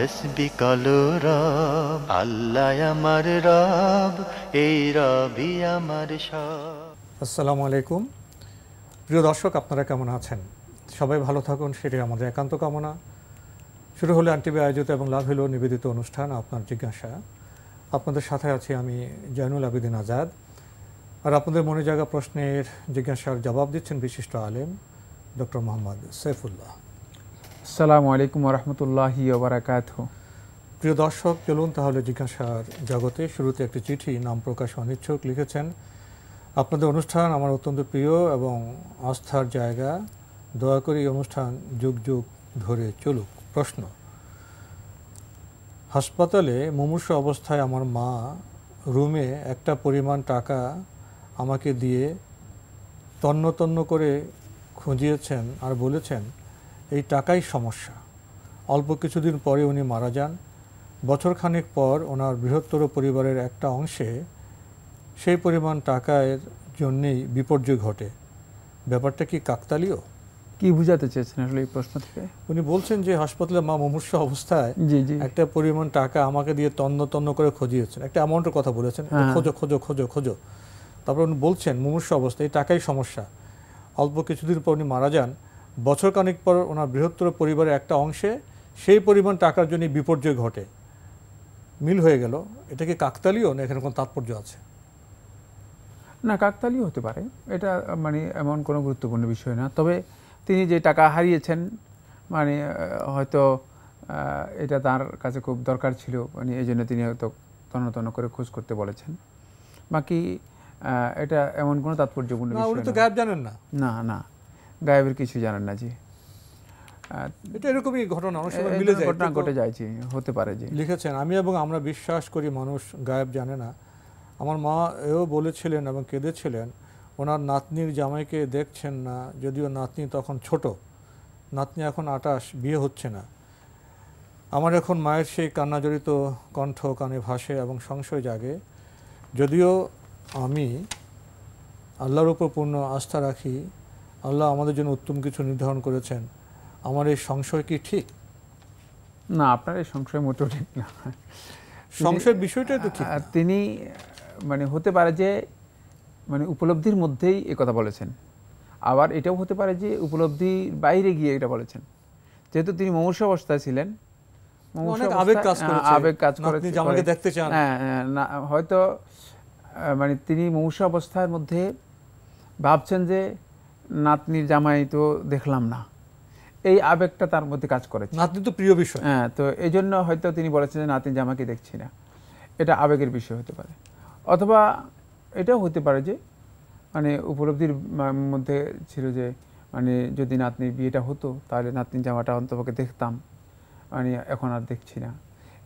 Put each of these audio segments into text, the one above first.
তসবি কালো রব আল্লাহ আমার রব এই রবি আমার সব আসসালামু আলাইকুম প্রিয় দর্শক আপনারা কেমন আছেন সবাই ভালো থাকুন সেটাই আমাদের একান্ত কামনা শুরু হলো আনটিভি আয়োজিত এবং লাভ হলো নিবেদিত অনুষ্ঠান আপনার জিজ্ঞাসা আপনাদের সাথে আছি আমি জয়নুল আবেদিন আজাদ আর আপনাদের মনে জায়গা প্রশ্নের জিজ্ঞাসার জবাব দিচ্ছেন বিশিষ্ট আলেম ডক্টর মোহাম্মদ সৈফুল্লাহ আসসালামু আলাইকুম রহমতুল্লাহি প্রিয় দর্শক চলুন তাহলে জিজ্ঞাসার জগতে শুরুতে একটি চিঠি নাম প্রকাশ অনিচ্ছুক লিখেছেন আপনাদের অনুষ্ঠান আমার অত্যন্ত প্রিয় এবং আস্থার জায়গা দয়া করে এই অনুষ্ঠান যুগ যুগ ধরে চলুক প্রশ্ন হাসপাতালে মুমূর্ষ অবস্থায় আমার মা রুমে একটা পরিমাণ টাকা আমাকে দিয়ে তন্ন তন্ন করে খুঁজিয়েছেন আর বলেছেন এই টাকাই সমস্যা অল্প কিছুদিন পরে উনি মারা যান বছরখানেক পর ওনার বৃহত্তর পরিবারের একটা অংশে সেই পরিমাণ টাকার জন্যেই বিপর্যয় ঘটে ব্যাপারটা কি কাকতালীয় কি বুঝাতে চেয়েছেন আসলে এই প্রশ্ন থেকে উনি বলছেন যে হাসপাতালে মা মুমূর্ষ অবস্থায় একটা পরিমাণ টাকা আমাকে দিয়ে তন্ন তন্ন করে খোঁজিয়েছেন একটা অ্যামাউন্টের কথা বলেছেন হ্যাঁ। খোঁজো খোঁজো খোঁজো খোঁজো তারপর উনি বলছেন মুমূর্ষ অবস্থা এই টাকাই সমস্যা অল্প কিছুদিন পর উনি মারা যান বছর কানেক পর ওনার বৃহত্তর পরিবারের একটা অংশে সেই পরিমাণ টাকার জন্য বিপর্যয় ঘটে মিল হয়ে গেল এটা কি কাকতালিও না এখানে কোনো তাৎপর্য আছে না কাকতালিও হতে পারে এটা মানে এমন কোনো গুরুত্বপূর্ণ বিষয় না তবে তিনি যে টাকা হারিয়েছেন মানে হয়তো এটা তার কাছে খুব দরকার ছিল মানে এই জন্য তিনি হয়তো তন করে খোঁজ করতে বলেছেন বাকি এটা এমন কোনো তাৎপর্যপূর্ণ বিষয় না তো জানেন না না না গায়েবের কিছু জানেন না জি এটা এরকমই ঘটনা অনেক সময় মিলে যায় ঘটনা ঘটে যায় জি হতে পারে জি লিখেছেন আমি এবং আমরা বিশ্বাস করি মানুষ গায়েব জানে না আমার মা এও বলেছিলেন এবং কেঁদেছিলেন ওনার নাতনির জামাইকে দেখছেন না যদিও নাতনি তখন ছোট নাতনি এখন আটাশ বিয়ে হচ্ছে না আমার এখন মায়ের সেই কান্নাজড়িত কণ্ঠ কানে ভাসে এবং সংশয় জাগে যদিও আমি আল্লাহর উপর পূর্ণ আস্থা রাখি আল্লাহ আমাদের জন্য উত্তম কিছু নির্ধারণ করেছেন আমার এই সংশয় কি ঠিক না আপনার এই সংশয় মোটেও ঠিক না সংশয়ের বিষয়টাই তো ঠিক তিনি মানে হতে পারে যে মানে উপলব্ধির মধ্যেই এ কথা বলেছেন আবার এটাও হতে পারে যে উপলব্ধির বাইরে গিয়ে এটা বলেছেন যেহেতু তিনি মমস অবস্থায় ছিলেন আবেগ কাজ করেছে দেখতে চান হ্যাঁ, হ্যাঁ, না হয়তো মানে তিনি মমূর্ষ অবস্থার মধ্যে ভাবছেন যে নাতনি জামাই তো দেখলাম না এই আবেগটা তার মধ্যে কাজ করেছে নাতনি তো প্রিয় বিষয় হ্যাঁ তো এই জন্য হয়তো তিনি বলেছেন যে নাতনি জামাকে দেখছি না এটা আবেগের বিষয় হতে পারে অথবা এটাও হতে পারে যে মানে উপলব্ধির মধ্যে ছিল যে মানে যদি নাতনির বিয়েটা হতো তাহলে নাতনি জামাটা অন্তপক্ষে দেখতাম মানে এখন আর দেখছি না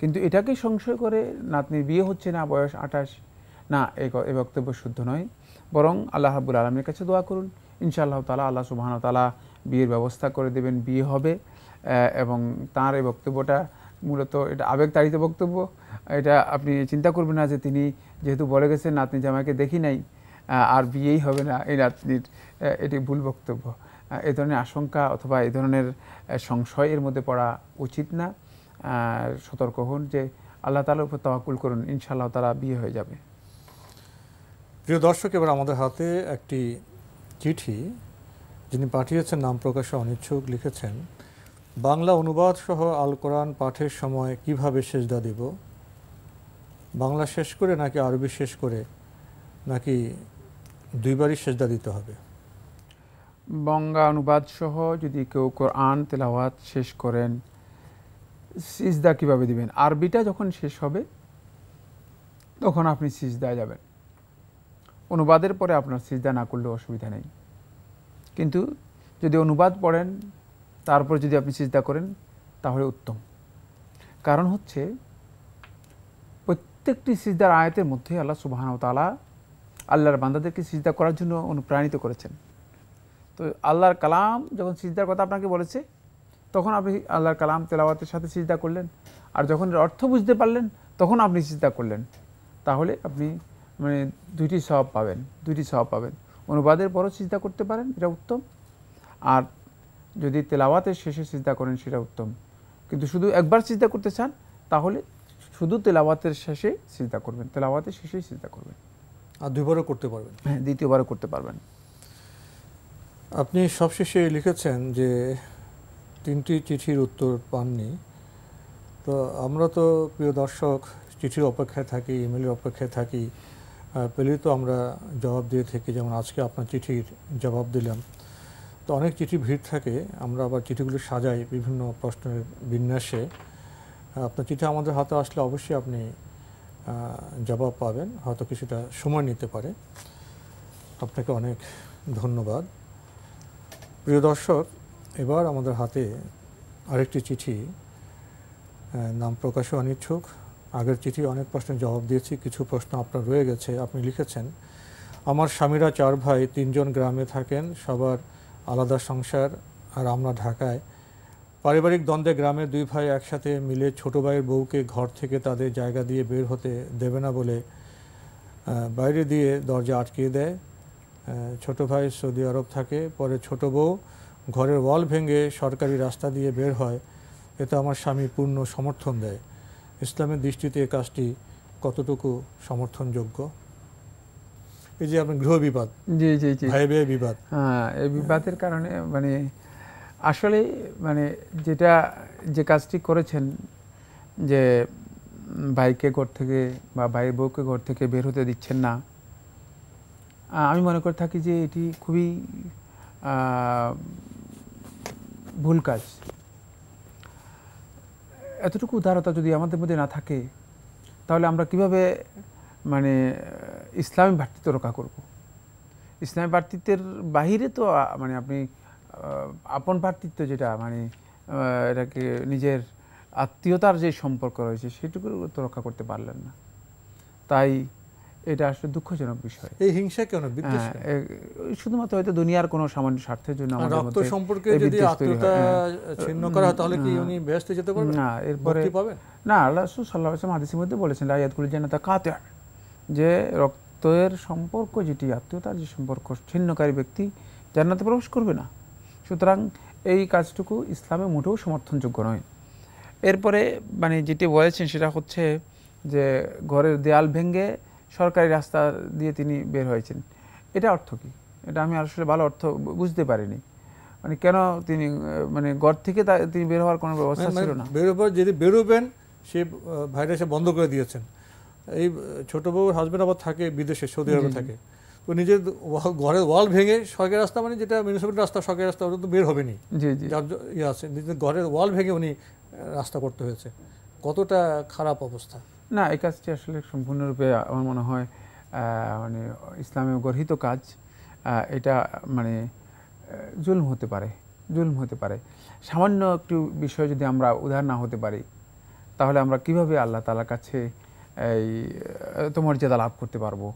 কিন্তু এটাকে সংশয় করে নাতনির বিয়ে হচ্ছে না বয়স আঠাশ না এ বক্তব্য শুদ্ধ নয় বরং আল্লাহ হাবুল আলমের কাছে দোয়া করুন ইনশাআল্লাহ তালা আল্লাহ সুবাহন তালা বিয়ের ব্যবস্থা করে দেবেন বিয়ে হবে এবং তার এই বক্তব্যটা মূলত এটা আবেগতাড়িত বক্তব্য এটা আপনি চিন্তা করবেন না যে তিনি যেহেতু বলে গেছেন নাতনি জামাইকে দেখি নাই আর বিয়েই হবে না এই নাতনির এটি ভুল বক্তব্য এ ধরনের আশঙ্কা অথবা এ ধরনের সংশয় এর মধ্যে পড়া উচিত না সতর্ক হন যে আল্লাহ তালার উপর তাওয়াকুল করুন ইনশাআল্লাহ তালা বিয়ে হয়ে যাবে প্রিয় দর্শক এবার আমাদের হাতে একটি চিঠি যিনি পাঠিয়েছেন নাম প্রকাশে অনিচ্ছুক লিখেছেন বাংলা অনুবাদ সহ আল কোরআন পাঠের সময় কিভাবে সেজদা দেব বাংলা শেষ করে নাকি আরবি শেষ করে নাকি দুইবারই সেজদা দিতে হবে বঙ্গা অনুবাদ সহ যদি কেউ কোরআন তেলাওয়াত শেষ করেন সিজদা কিভাবে দিবেন আরবিটা যখন শেষ হবে তখন আপনি সিজদায় যাবেন অনুবাদের পরে আপনার সিজদা না করলে অসুবিধা নেই কিন্তু যদি অনুবাদ পড়েন তারপর যদি আপনি সিজদা করেন তাহলে উত্তম কারণ হচ্ছে প্রত্যেকটি সিজদার আয়াতের মধ্যে আল্লাহ সুবাহানতালা আল্লাহর বান্দাদেরকে সিজদা করার জন্য অনুপ্রাণিত করেছেন তো আল্লাহর কালাম যখন সিজদার কথা আপনাকে বলেছে তখন আপনি আল্লাহর কালাম তেলাওয়াতের সাথে সিজদা করলেন আর যখন অর্থ বুঝতে পারলেন তখন আপনি সিজদা করলেন তাহলে আপনি মানে দুইটি স্বভাব পাবেন দুইটি স্বভাব পাবেন অনুবাদের পরও চিন্তা করতে পারেন এটা উত্তম আর যদি তেলাওয়াতের শেষে চিন্তা করেন সেটা উত্তম কিন্তু শুধু একবার চিন্তা করতে চান তাহলে শুধু তেলাওয়াতের শেষে চিন্তা করবেন তেলাওয়াতের শেষেই চিন্তা করবেন আর দুইবারও করতে পারবেন হ্যাঁ দ্বিতীয়বারও করতে পারবেন আপনি সবশেষে লিখেছেন যে তিনটি চিঠির উত্তর পাননি তো আমরা তো প্রিয় দর্শক চিঠির অপেক্ষায় থাকি ইমেলের অপেক্ষায় থাকি পেলেই তো আমরা জবাব দিয়ে থেকে যেমন আজকে আপনার চিঠির জবাব দিলাম তো অনেক চিঠি ভিড় থাকে আমরা আবার চিঠিগুলো সাজাই বিভিন্ন প্রশ্নের বিন্যাসে আপনার চিঠি আমাদের হাতে আসলে অবশ্যই আপনি জবাব পাবেন হয়তো কিছুটা সময় নিতে পারে আপনাকে অনেক ধন্যবাদ প্রিয় দর্শক এবার আমাদের হাতে আরেকটি চিঠি নাম প্রকাশে অনিচ্ছুক আগের চিঠি অনেক প্রশ্নের জবাব দিয়েছি কিছু প্রশ্ন আপনার রয়ে গেছে আপনি লিখেছেন আমার স্বামীরা চার ভাই তিনজন গ্রামে থাকেন সবার আলাদা সংসার আর আমরা ঢাকায় পারিবারিক দ্বন্দ্বে গ্রামে দুই ভাই একসাথে মিলে ছোট ভাইয়ের বউকে ঘর থেকে তাদের জায়গা দিয়ে বের হতে দেবে না বলে বাইরে দিয়ে দরজা আটকিয়ে দেয় ছোট ভাই সৌদি আরব থাকে পরে ছোট বউ ঘরের ওয়াল ভেঙে সরকারি রাস্তা দিয়ে বের হয় এতে আমার স্বামী পূর্ণ সমর্থন দেয় ইসলামের দৃষ্টিতে এ কাজটি কতটুকু সমর্থনযোগ্য এই যে আপনার গৃহ বিবাদ জি জি জি ভাই ভাই বিবাদ হ্যাঁ এই বিবাদের কারণে মানে আসলে মানে যেটা যে কাজটি করেছেন যে ভাইকে ঘর থেকে বা ভাই বউকে ঘর থেকে বের হতে দিচ্ছেন না আমি মনে করে থাকি যে এটি খুবই ভুল কাজ এতটুকু উদারতা যদি আমাদের মধ্যে না থাকে তাহলে আমরা কিভাবে মানে ইসলামী ভ্রাতৃত্ব রক্ষা করব ইসলামী ভ্রাতৃত্বের বাহিরে তো মানে আপনি আপন ভাতৃত্ব যেটা মানে এটাকে নিজের আত্মীয়তার যে সম্পর্ক রয়েছে সেটুকু তো রক্ষা করতে পারলেন না তাই এটা আসলে দুঃখজনক বিষয় এই হিংসা কেন বিদ্বেষ শুধুমাত্র হয়তো দুনিয়ার কোনো সামান্য স্বার্থের জন্য আমাদের রক্ত সম্পর্কে যদি আত্মীয়তা হ্যাঁ। ছিন্ন করা হয় তাহলে কি উনি ব্যস্ত যেতে পারবেন না এরপরে কি পাবে না আল্লাহ রাসূল সাল্লাল্লাহু আলাইহি ওয়াসাল্লাম হাদিসের মধ্যে বলেছেন লা ইয়াদকুল জান্নাতা কাতিয়া যে রক্তের সম্পর্ক যেটি আত্মীয়তার যে সম্পর্ক ছিন্নকারী ব্যক্তি জান্নাতে প্রবেশ করবে না সুতরাং এই কাজটুকু ইসলামে মোটেও সমর্থনযোগ্য নয় এরপরে মানে যেটি বলেছেন সেটা হচ্ছে যে ঘরের দেয়াল ভেঙে সরকারি রাস্তা দিয়ে তিনি বের হয়েছেন এটা অর্থ কি এটা আমি আসলে ভালো অর্থ বুঝতে পারিনি মানে কেন তিনি মানে ঘর থেকে তিনি বের হওয়ার কোনো ব্যবস্থা মানে ছিল না বেরোবার যদি বেরোবেন সে ভাইরাসে বন্ধ করে দিয়েছেন এই ছোটো বউর হাজব্যান্ড আবার থাকে বিদেশে সৌদি আরবে থাকে তো নিজের ঘরের ওয়াল ভেঙে সরকারি রাস্তা মানে যেটা মিউনিসিপ্যাল রাস্তা সরকারি রাস্তা ওটা তো বের হবেনি জি জি যার ইয়ে আছে নিজের ঘরের ওয়াল ভেঙে উনি রাস্তা করতে হয়েছে কতটা খারাপ অবস্থা না এই কাজটি আসলে সম্পূর্ণরূপে আমার মনে হয় মানে ইসলামে গর্হিত কাজ এটা মানে জুলম হতে পারে জুলম হতে পারে সামান্য একটু বিষয় যদি আমরা উদাহরণ না হতে পারি তাহলে আমরা কিভাবে আল্লাহ তালার কাছে এই তো মর্যাদা লাভ করতে পারবো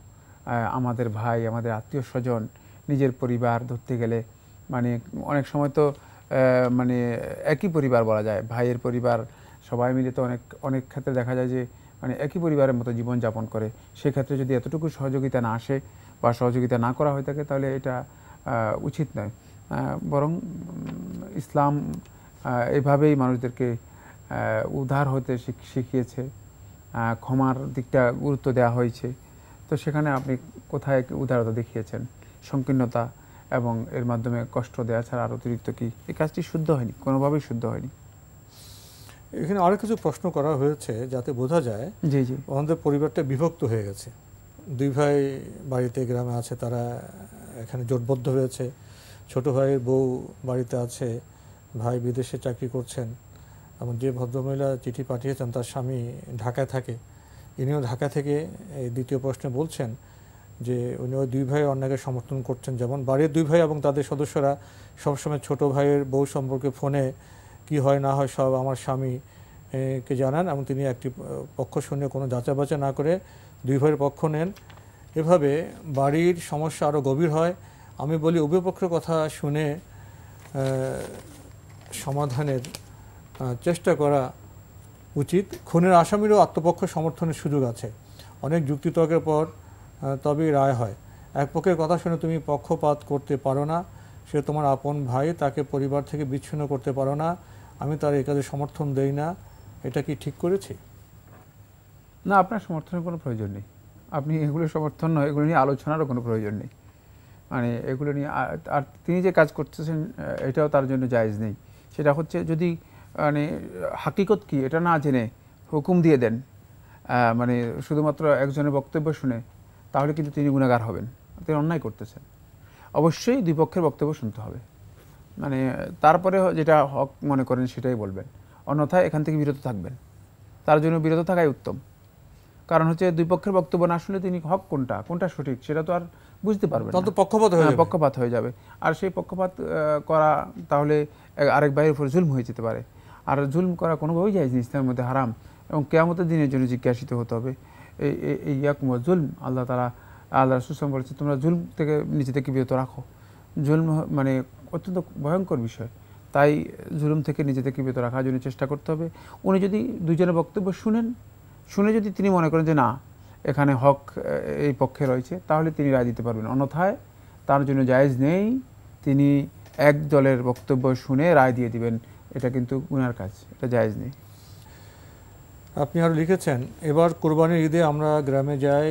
আমাদের ভাই আমাদের আত্মীয় স্বজন নিজের পরিবার ধরতে গেলে মানে অনেক সময় তো মানে একই পরিবার বলা যায় ভাইয়ের পরিবার সবাই মিলে তো অনেক অনেক ক্ষেত্রে দেখা যায় যে মানে একই পরিবারের মতো জীবনযাপন করে সেক্ষেত্রে যদি এতটুকু সহযোগিতা না আসে বা সহযোগিতা না করা হয়ে থাকে তাহলে এটা উচিত নয় বরং ইসলাম এভাবেই মানুষদেরকে উদ্ধার হতে শিখিয়েছে ক্ষমার দিকটা গুরুত্ব দেওয়া হয়েছে তো সেখানে আপনি কোথায় উদারতা দেখিয়েছেন সংকীর্ণতা এবং এর মাধ্যমে কষ্ট দেওয়া ছাড়া আর অতিরিক্ত কী এই কাজটি শুদ্ধ হয়নি কোনোভাবেই শুদ্ধ হয়নি এখানে আরও কিছু প্রশ্ন করা হয়েছে যাতে বোঝা যায় জি জি আমাদের পরিবারটা বিভক্ত হয়ে গেছে দুই ভাই বাড়িতে গ্রামে আছে তারা এখানে জোটবদ্ধ হয়েছে ছোট ভাইয়ের বউ বাড়িতে আছে ভাই বিদেশে চাকরি করছেন এবং যে ভদ্রমহিলা চিঠি পাঠিয়েছেন তার স্বামী ঢাকায় থাকে ইনিও ঢাকা থেকে এই দ্বিতীয় প্রশ্নে বলছেন যে উনি ওই দুই ভাই অন্যকে সমর্থন করছেন যেমন বাড়ির দুই ভাই এবং তাদের সদস্যরা সবসময় ছোট ভাইয়ের বউ সম্পর্কে ফোনে কি হয় না হয় সব আমার স্বামী কে জানান এবং তিনি একটি পক্ষ শূন্য কোনো যাচাবাচা না করে দুই ভাইয়ের পক্ষ নেন এভাবে বাড়ির সমস্যা আরও গভীর হয় আমি বলি উভয়পক্ষের কথা শুনে সমাধানের চেষ্টা করা উচিত খুনের আসামিরও আত্মপক্ষ সমর্থনের সুযোগ আছে অনেক যুক্তিতর্কের পর তবেই রায় হয় এক পক্ষের কথা শুনে তুমি পক্ষপাত করতে পারো না সে তোমার আপন ভাই তাকে পরিবার থেকে বিচ্ছিন্ন করতে পারো না আমি তার এই কাজে সমর্থন দেই না এটা কি ঠিক করেছি না আপনার সমর্থনের কোনো প্রয়োজন নেই আপনি এগুলো সমর্থন নয় এগুলো নিয়ে আলোচনারও কোনো প্রয়োজন নেই মানে এগুলো নিয়ে আর তিনি যে কাজ করতেছেন এটাও তার জন্য জায়জ নেই সেটা হচ্ছে যদি মানে হাকিকত কি এটা না জেনে হুকুম দিয়ে দেন মানে শুধুমাত্র একজনের বক্তব্য শুনে তাহলে কিন্তু তিনি গুণাগার হবেন তিনি অন্যায় করতেছেন অবশ্যই দুই পক্ষের বক্তব্য শুনতে হবে মানে তারপরে যেটা হক মনে করেন সেটাই বলবেন অন্যথায় এখান থেকে বিরত থাকবেন তার জন্য বিরত থাকাই উত্তম কারণ হচ্ছে দুই পক্ষের বক্তব্য না শুনলে তিনি হক কোনটা কোনটা সঠিক সেটা তো আর বুঝতে পারবেন তখন পক্ষপাত হয়ে হ্যাঁ, পক্ষপাত হয়ে যাবে আর সেই পক্ষপাত করা তাহলে আরেক ভাইয়ের উপর জুলম হয়ে যেতে পারে আর জুলম করা কোনোভাবেই যায় জিনিস তার মধ্যে হারাম এবং কেয়ামতের দিনের জন্য জিজ্ঞাসিত হতে হবে এই ইয়াকুম জুলম আল্লাহ তারা আল্লাহ সুসম বলেছে তোমরা জুলম থেকে নিজে থেকে বিরত রাখো জুলম মানে অত্যন্ত ভয়ঙ্কর বিষয় তাই জুলুম থেকে নিজেদেরকে বিরত রাখার জন্য চেষ্টা করতে হবে উনি যদি দুজনের বক্তব্য শুনেন শুনে যদি তিনি মনে করেন যে না এখানে হক এই পক্ষে রয়েছে তাহলে তিনি রায় দিতে পারবেন অন্যথায় তার জন্য জায়েজ নেই তিনি এক দলের বক্তব্য শুনে রায় দিয়ে দিবেন এটা কিন্তু উনার কাজ এটা জায়েজ নেই আপনি আরও লিখেছেন এবার কোরবানির ঈদে আমরা গ্রামে যাই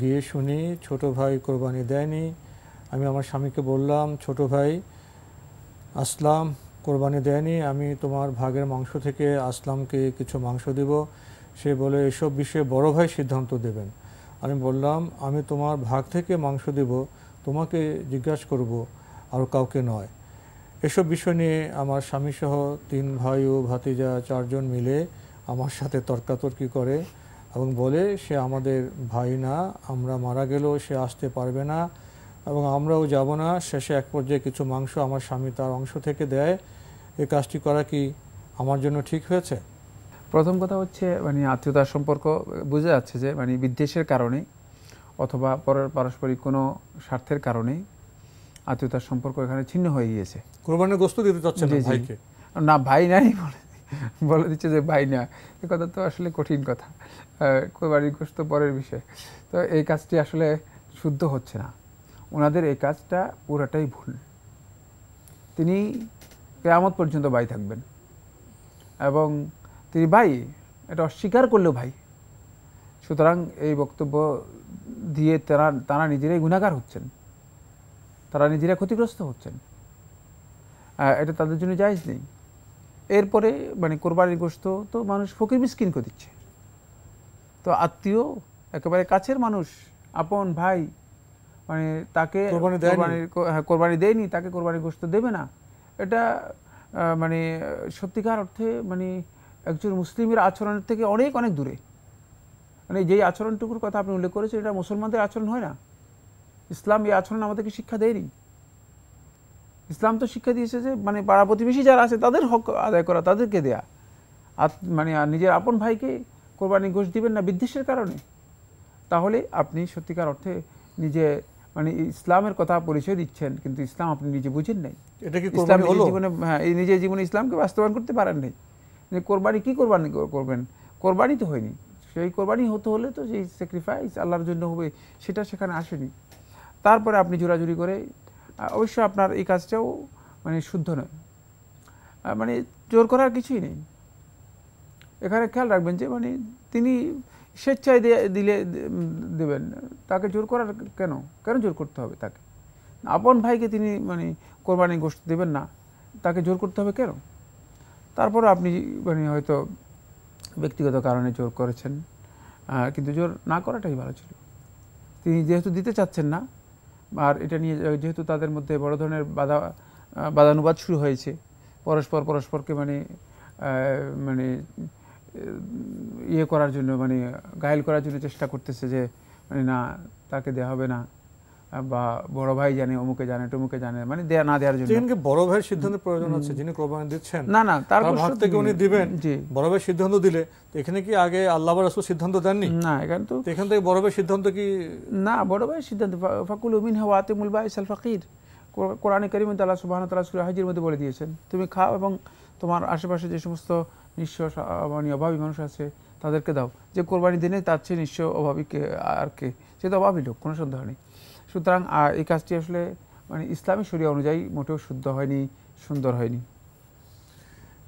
গিয়ে শুনি ছোট ভাই কোরবানি দেয়নি আমি আমার স্বামীকে বললাম ছোট ভাই আসলাম কোরবানি দেয়নি আমি তোমার ভাগের মাংস থেকে আসলামকে কিছু মাংস দেব সে বলে এসব বিষয়ে বড় ভাই সিদ্ধান্ত দেবেন আমি বললাম আমি তোমার ভাগ থেকে মাংস দেব তোমাকে জিজ্ঞাসা করব আর কাউকে নয় এসব বিষয় নিয়ে আমার স্বামীসহ তিন ভাই ও ভাতিজা চারজন মিলে আমার সাথে তর্কাতর্কি করে এবং বলে সে আমাদের ভাই না আমরা মারা গেলেও সে আসতে পারবে না এবং আমরাও যাব না শেষে এক পর্যায়ে কিছু মাংস আমার স্বামী তার অংশ থেকে দেয় এই কাজটি করা কি আমার জন্য ঠিক হয়েছে প্রথম কথা হচ্ছে মানে আত্মীয়তার সম্পর্ক বোঝা যাচ্ছে যে মানে বিদ্বেষের কারণে অথবা পরের পারস্পরিক কোনো স্বার্থের কারণে আত্মীয়তার সম্পর্ক এখানে ছিন্ন হয়ে গিয়েছে কোরবানের গোস্ত দিতে চাচ্ছে না ভাইকে না ভাই নাই বলে বলে দিচ্ছে যে ভাই না এ কথা তো আসলে কঠিন কথা কোরবানির গোস্ত পরের বিষয় তো এই কাজটি আসলে শুদ্ধ হচ্ছে না ওনাদের এই কাজটা পুরাটাই ভুল তিনি কেয়ামত পর্যন্ত ভাই থাকবেন এবং তিনি ভাই এটা অস্বীকার করলেও ভাই সুতরাং এই বক্তব্য দিয়ে তারা তারা নিজেরাই গুণাগার হচ্ছেন তারা নিজেরা ক্ষতিগ্রস্ত হচ্ছেন এটা তাদের জন্য জায়জ নেই এরপরে মানে কোরবানির গোস্ত তো মানুষ ফকির মিসকিন করে দিচ্ছে তো আত্মীয় একেবারে কাছের মানুষ আপন ভাই মানে তাকে কোরবানি দেয়নি হ্যাঁ, তাকে কোরবানি গোস্ত দেবে না এটা মানে সত্যিকার অর্থে মানে একজন মুসলিমের আচরণের থেকে অনেক অনেক দূরে মানে যেই আচরণটুকুর কথা আপনি উল্লেখ করেছেন এটা মুসলমানদের আচরণ হয় না ইসলাম এই আচরণ আমাদেরকে শিক্ষা দেয়নি ইসলাম তো শিক্ষা দিয়েছে যে মানে পাড়া প্রতিবেশী যারা আছে তাদের হক আদায় করা তাদেরকে দেয়া আর মানে নিজের আপন ভাইকে কোরবানি ঘোষ দিবেন না বিদ্বেষের কারণে তাহলে আপনি সত্যিকার অর্থে নিজে মানে ইসলামের কথা পরিচয় দিচ্ছেন কিন্তু ইসলাম আপনি নিজে বুঝেন নাই এটা কি ইসলাম জীবনে হ্যাঁ এই নিজের জীবনে ইসলামকে বাস্তবায়ন করতে পারেন নাই যে মানে কোরবানি কী কোরবানি করবেন কোরবানি তো হয়নি সেই কোরবানি হতে হলে তো যেই স্যাক্রিফাইস আল্লাহর জন্য হবে সেটা সেখানে আসেনি তারপরে আপনি জোরাজুরি করে অবশ্য আপনার এই কাজটাও মানে শুদ্ধ নয় মানে জোর করার কিছুই নেই এখানে খেয়াল রাখবেন যে মানে তিনি স্বেচ্ছায় দিলে দেবেন তাকে জোর করার কেন কেন জোর করতে হবে তাকে আপন ভাইকে তিনি মানে কোরবানি গোষ্ঠ দেবেন না তাকে জোর করতে হবে কেন তারপর আপনি মানে হয়তো ব্যক্তিগত কারণে জোর করেছেন কিন্তু জোর না করাটাই ভালো ছিল তিনি যেহেতু দিতে চাচ্ছেন না আর এটা নিয়ে যেহেতু তাদের মধ্যে বড় ধরনের বাধা বাধানুবাদ শুরু হয়েছে পরস্পর পরস্পরকে মানে মানে ইয়ে করার জন্য মানে গায়েল করার জন্য চেষ্টা করতেছে যে মানে না তাকে দেওয়া হবে না বা বড় ভাই জানে অমুকে জানে টুমুকে জানে মানে দেয়া না দেওয়ার জন্য যিনি বড় ভাইয়ের সিদ্ধান্তের প্রয়োজন আছে যিনি কোরবানি দিচ্ছেন না না তার ভাগ থেকে উনি দিবেন জি বড় ভাই সিদ্ধান্ত দিলে এখানে কি আগে আল্লাহ রাসুল সিদ্ধান্ত দেননি না এখানে তো এখান থেকে বড় ভাই সিদ্ধান্ত কি না বড় ভাইয়ের সিদ্ধান্ত ফাকুল উমিন হাওয়া মুল ভাই আল ফাকির কোরআনে কারিমে তাল্লাহ সুবাহ ওয়া তাআলা মধ্যে বলে দিয়েছেন তুমি খাও এবং তোমার আশেপাশে যে সমস্ত নিঃস্ব মানে অভাবী মানুষ আছে তাদেরকে দাও যে কোরবানি দিনে তার চেয়ে নিঃস্ব অভাবীকে আর কে সে তো অভাবী লোক কোনো সন্দেহ নেই সুতরাং এই কাজটি আসলে মানে ইসলামী শরিয়া অনুযায়ী মোটেও শুদ্ধ হয়নি সুন্দর হয়নি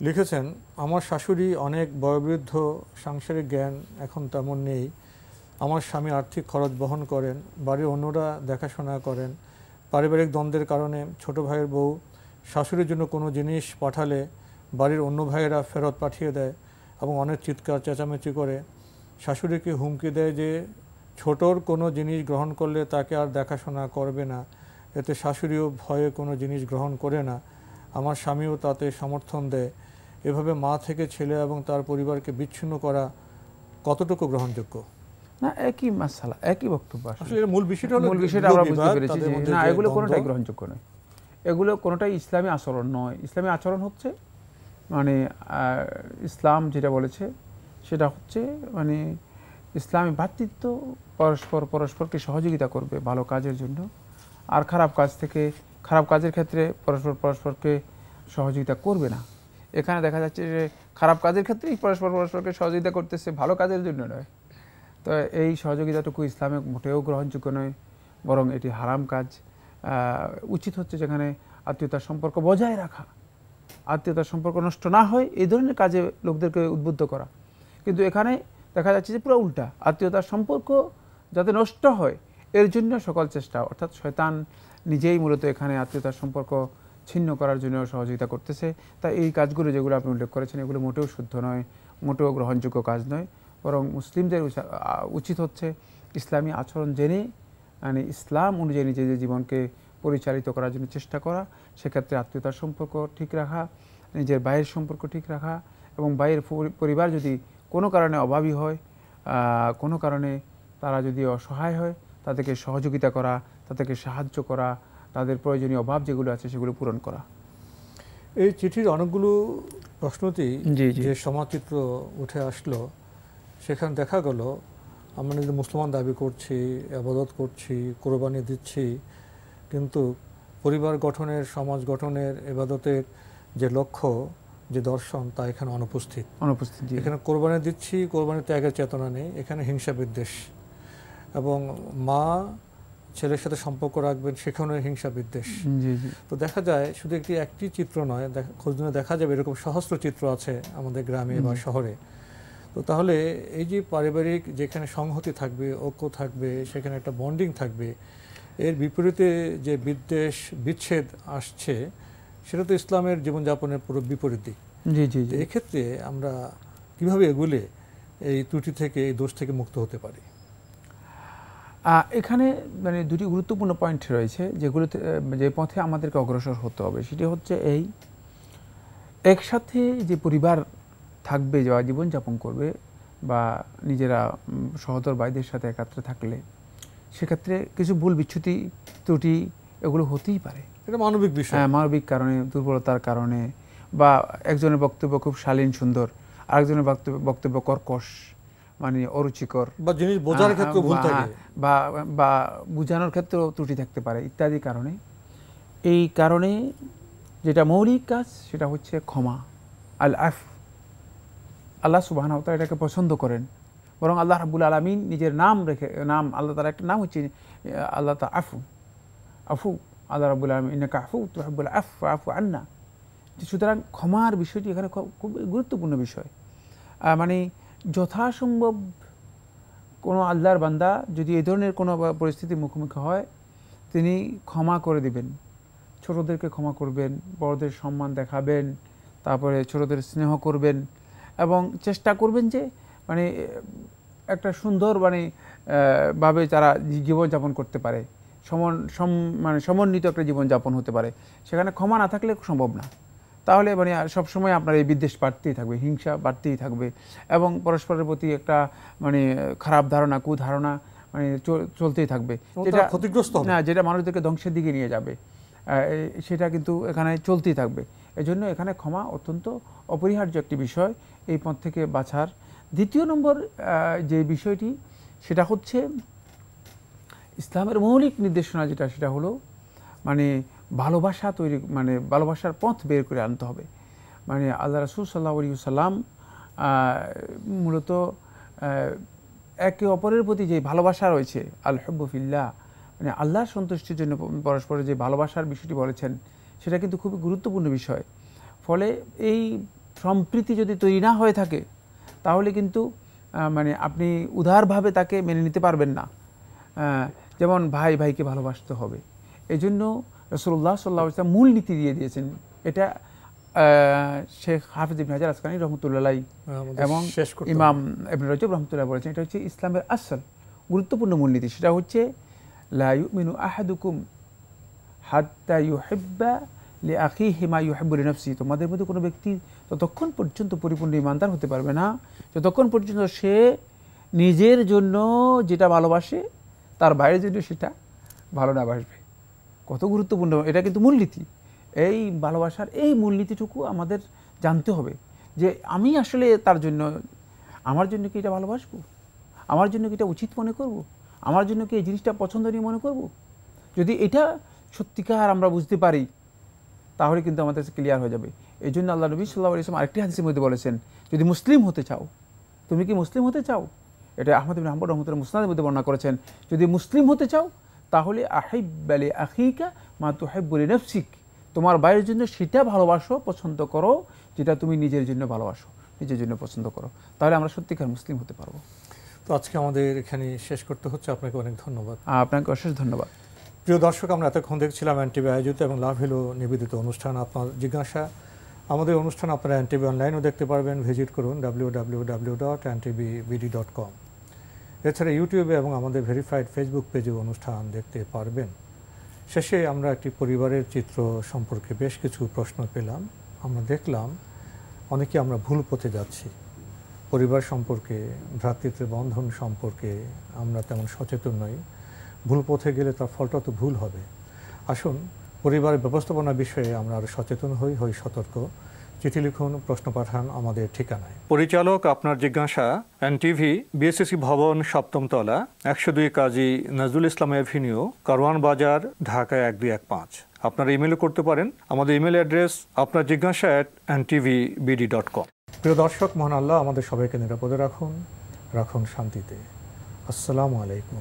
লিখেছেন আমার শাশুড়ি অনেক বয়োবৃদ্ধ সাংসারিক জ্ঞান এখন তেমন নেই আমার স্বামী আর্থিক খরচ বহন করেন বাড়ির অন্যরা দেখাশোনা করেন পারিবারিক দ্বন্দ্বের কারণে ছোট ভাইয়ের বউ শাশুড়ির জন্য কোনো জিনিস পাঠালে বাড়ির অন্য ভাইয়েরা ফেরত পাঠিয়ে দেয় এবং অনেক চিৎকার চেঁচামেচি করে শাশুড়িকে হুমকি দেয় যে ছোটর কোনো জিনিস গ্রহণ করলে তাকে আর দেখাশোনা করবে না এতে শাশুড়িও ভয়ে কোনো জিনিস গ্রহণ করে না আমার স্বামীও তাতে সমর্থন দেয় এভাবে মা থেকে ছেলে এবং তার পরিবারকে বিচ্ছিন্ন করা কতটুকু গ্রহণযোগ্য না একই মাসালা একই বক্তব্য মূল বিষয়টা মূল বিষয়টা আমরা বুঝতে পেরেছি না এগুলো কোনোটাই গ্রহণযোগ্য নয় এগুলো কোনোটাই ইসলামী আচরণ নয় ইসলামী আচরণ হচ্ছে মানে ইসলাম যেটা বলেছে সেটা হচ্ছে মানে ইসলামী ভ্রাতৃত্ব পরস্পর পরস্পরকে সহযোগিতা করবে ভালো কাজের জন্য আর খারাপ কাজ থেকে খারাপ কাজের ক্ষেত্রে পরস্পর পরস্পরকে সহযোগিতা করবে না এখানে দেখা যাচ্ছে যে খারাপ কাজের ক্ষেত্রেই পরস্পর পরস্পরকে সহযোগিতা করতেছে ভালো কাজের জন্য নয় তো এই সহযোগিতাটুকু ইসলামে মোটেও গ্রহণযোগ্য নয় বরং এটি হারাম কাজ উচিত হচ্ছে যেখানে আত্মীয়তার সম্পর্ক বজায় রাখা আত্মীয়তার সম্পর্ক নষ্ট না হয় এই ধরনের কাজে লোকদেরকে উদ্বুদ্ধ করা কিন্তু এখানে দেখা যাচ্ছে যে পুরো উল্টা আত্মীয়তার সম্পর্ক যাতে নষ্ট হয় এর জন্য সকল চেষ্টা অর্থাৎ শয়তান নিজেই মূলত এখানে আত্মীয়তার সম্পর্ক ছিন্ন করার জন্য সহযোগিতা করতেছে তাই এই কাজগুলো যেগুলো আপনি উল্লেখ করেছেন এগুলো মোটেও শুদ্ধ নয় মোটেও গ্রহণযোগ্য কাজ নয় বরং মুসলিমদের উচিত হচ্ছে ইসলামী আচরণ জেনে মানে ইসলাম অনুযায়ী নিজেদের জীবনকে পরিচালিত করার জন্য চেষ্টা করা সেক্ষেত্রে আত্মীয়তার সম্পর্ক ঠিক রাখা নিজের বাইরের সম্পর্ক ঠিক রাখা এবং বাইরের পরিবার যদি কোনো কারণে অভাবী হয় কোনো কারণে তারা যদি অসহায় হয় তাদেরকে সহযোগিতা করা তাদেরকে সাহায্য করা তাদের প্রয়োজনীয় অভাব যেগুলো আছে সেগুলো পূরণ করা এই চিঠির অনেকগুলো প্রশ্নতেই যে সমাচিত্র উঠে আসলো সেখানে দেখা গেল আমরা নিজেদের মুসলমান দাবি করছি আবাদত করছি কোরবানি দিচ্ছি কিন্তু পরিবার গঠনের সমাজ গঠনের এবাদতের যে লক্ষ্য যে দর্শন তা এখানে অনুপস্থিত অনুপস্থিত এখানে কোরবানি দিচ্ছি কোরবানির ত্যাগের চেতনা নেই এখানে হিংসা বিদ্বেষ এবং মা ছেলের সাথে সম্পর্ক রাখবেন সেখানে হিংসা বিদ্বেষ তো দেখা যায় শুধু একটি একটি চিত্র নয় খোঁজ দেখা যাবে এরকম সহস্র চিত্র আছে আমাদের গ্রামে বা শহরে তো তাহলে এই যে পারিবারিক যেখানে সংহতি থাকবে ঐক্য থাকবে সেখানে একটা বন্ডিং থাকবে এর বিপরীতে যে বিদ্বেষ বিচ্ছেদ আসছে সেটা তো ইসলামের জীবনযাপনের পুরো বিপরীত দিক জি জি এক্ষেত্রে আমরা কিভাবে এগুলে এই ত্রুটি থেকে এই দোষ থেকে মুক্ত হতে পারি এখানে মানে দুটি গুরুত্বপূর্ণ পয়েন্ট রয়েছে যেগুলো যে পথে আমাদেরকে অগ্রসর হতে হবে সেটি হচ্ছে এই একসাথে যে পরিবার থাকবে যা জীবনযাপন করবে বা নিজেরা সহদর ভাইদের সাথে একাত্রে থাকলে সেক্ষেত্রে কিছু ভুল বিচ্ছুতি ত্রুটি এগুলো হতেই পারে এটা মানবিক বিষয় হ্যাঁ মানবিক কারণে দুর্বলতার কারণে বা একজনের বক্তব্য খুব শালীন সুন্দর আরেকজনের বক্তব্য বক্তব্য কর্কশ মানে অরুচিকর বা জিনিস বোঝার হ্যাঁ, ক্ষেত্রে ভুল থাকে বা বা বোঝানোর ক্ষেত্রেও ত্রুটি থাকতে পারে ইত্যাদি কারণে এই কারণে যেটা মৌলিক কাজ সেটা হচ্ছে ক্ষমা আল আফ আল্লাহ সুবাহানাওতা এটাকে পছন্দ করেন বরং আল্লাহ রাবুল আলমিন নিজের নাম রেখে নাম আল্লাহ তালা একটা নাম হচ্ছে আল্লাহ তা আফু আফু আল্লাহ রাবুল আলমিন ইনাকা আফু তুহাবুল আফ আফু আন্না সুতরাং ক্ষমার বিষয়টি এখানে খুব গুরুত্বপূর্ণ বিষয় মানে যথাসম্ভব কোনো আল্লাহর বান্দা যদি এই ধরনের কোনো পরিস্থিতির মুখোমুখি হয় তিনি ক্ষমা করে দিবেন ছোটদেরকে ক্ষমা করবেন বড়দের সম্মান দেখাবেন তারপরে ছোটদের স্নেহ করবেন এবং চেষ্টা করবেন যে মানে একটা সুন্দর মানে ভাবে তারা জীবনযাপন করতে পারে সমন সম মানে সমন্বিত একটা জীবনযাপন হতে পারে সেখানে ক্ষমা না থাকলে সম্ভব না তাহলে মানে সবসময় আপনার এই বিদ্বেষ বাড়তেই থাকবে হিংসা বাড়তেই থাকবে এবং পরস্পরের প্রতি একটা মানে খারাপ ধারণা কুধারণা মানে চলতেই থাকবে যেটা ক্ষতিগ্রস্ত না যেটা মানুষদেরকে ধ্বংসের দিকে নিয়ে যাবে সেটা কিন্তু এখানে চলতেই থাকবে এজন্য এখানে ক্ষমা অত্যন্ত অপরিহার্য একটি বিষয় এই পথ থেকে বাঁচার দ্বিতীয় নম্বর যে বিষয়টি সেটা হচ্ছে ইসলামের মৌলিক নির্দেশনা যেটা সেটা হলো মানে ভালোবাসা তৈরি মানে ভালোবাসার পথ বের করে আনতে হবে মানে আল্লাহ রাসুল সাল্লাহ আলী সাল্লাম মূলত একে অপরের প্রতি যে ভালোবাসা রয়েছে আল হব্বফিল্লা মানে আল্লাহর সন্তুষ্টির জন্য পরস্পরের যে ভালোবাসার বিষয়টি বলেছেন সেটা কিন্তু খুবই গুরুত্বপূর্ণ বিষয় ফলে এই সম্প্রীতি যদি তৈরি না হয়ে থাকে তাহলে কিন্তু মানে আপনি উদারভাবে তাকে মেনে নিতে পারবেন না যেমন ভাই ভাইকে ভালোবাসতে হবে এই জন্য রসুল্লাহ সাল্লাহ ইসলাম মূল নীতি দিয়ে দিয়েছেন এটা শেখ হাফিজ ইবিন হাজার আসকানি রহমতুল্লাহ এবং ইমাম এবিন রজব রহমতুল্লাহ বলেছেন এটা হচ্ছে ইসলামের আসল গুরুত্বপূর্ণ মূলনীতি সেটা হচ্ছে লাইউ মিনু আহাদুকুম হাত্তা হেব্বা লি আখি ইউ ইউহাবুরি নফসি তোমাদের মধ্যে কোনো ব্যক্তি ততক্ষণ পর্যন্ত পরিপূর্ণ ইমানদার হতে পারবে না যতক্ষণ পর্যন্ত সে নিজের জন্য যেটা ভালোবাসে তার বাইরে জন্য সেটা ভালো না বাসবে কত গুরুত্বপূর্ণ এটা কিন্তু মূলনীতি এই ভালোবাসার এই মূলনীতিটুকু আমাদের জানতে হবে যে আমি আসলে তার জন্য আমার জন্য কি এটা ভালোবাসবো আমার জন্য কি এটা উচিত মনে করব। আমার জন্য কি এই জিনিসটা পছন্দনীয় মনে করব। যদি এটা সত্যিকার আমরা বুঝতে পারি তাহলে কিন্তু আমাদের কাছে ক্লিয়ার হয়ে যাবে এই জন্য আল্লাহ নবী সাল্লাহ ইসলাম আরেকটি হাদিসের মধ্যে বলেছেন যদি মুসলিম হতে চাও তুমি কি মুসলিম হতে চাও এটা আহমদ বিন আহমদ রহমতুল মধ্যে বর্ণনা করেছেন যদি মুসলিম হতে চাও তাহলে আহিবালি আখিকা মা তুহাইবুলি নফসিক তোমার বাইরের জন্য সেটা ভালোবাসো পছন্দ করো যেটা তুমি নিজের জন্য ভালোবাসো নিজের জন্য পছন্দ করো তাহলে আমরা সত্যিকার মুসলিম হতে পারবো তো আজকে আমাদের এখানে শেষ করতে হচ্ছে আপনাকে অনেক ধন্যবাদ আপনাকে অশেষ ধন্যবাদ প্রিয় দর্শক আমরা এতক্ষণ দেখছিলাম এনটিভি আয়োজিত এবং লাভ হেলো নিবেদিত অনুষ্ঠান আপনার জিজ্ঞাসা আমাদের অনুষ্ঠান আপনারা এনটিভি অনলাইনও দেখতে পারবেন ভিজিট করুন W W W dot dot com এছাড়া ইউটিউবে এবং আমাদের ভেরিফাইড ফেসবুক পেজেও অনুষ্ঠান দেখতে পারবেন শেষে আমরা একটি পরিবারের চিত্র সম্পর্কে বেশ কিছু প্রশ্ন পেলাম আমরা দেখলাম অনেকে আমরা ভুল পথে যাচ্ছি পরিবার সম্পর্কে ভ্রাতৃত্ব বন্ধন সম্পর্কে আমরা তেমন সচেতন নই ভুল পথে গেলে তার ফলটা তো ভুল হবে আসুন পরিবার ব্যবস্থাপনা বিষয়ে আমরা আরও সচেতন হই হই সতর্ক চিঠি লিখুন প্রশ্ন পাঠান আমাদের ঠিকানায় পরিচালক আপনার জিজ্ঞাসা টিভি বিএসসি ভবন সপ্তম তলা একশো দুই কাজী নজরুল ইসলাম এভিনিউ কারওয়ান বাজার ঢাকা এক দুই এক পাঁচ আপনারা ইমেলও করতে পারেন আমাদের ইমেল অ্যাড্রেস আপনার জিজ্ঞাসা at TV BD dot com প্রিয় দর্শক মহান আল্লাহ আমাদের সবাইকে নিরাপদে রাখুন রাখুন শান্তিতে আসসালামু আলাইকুম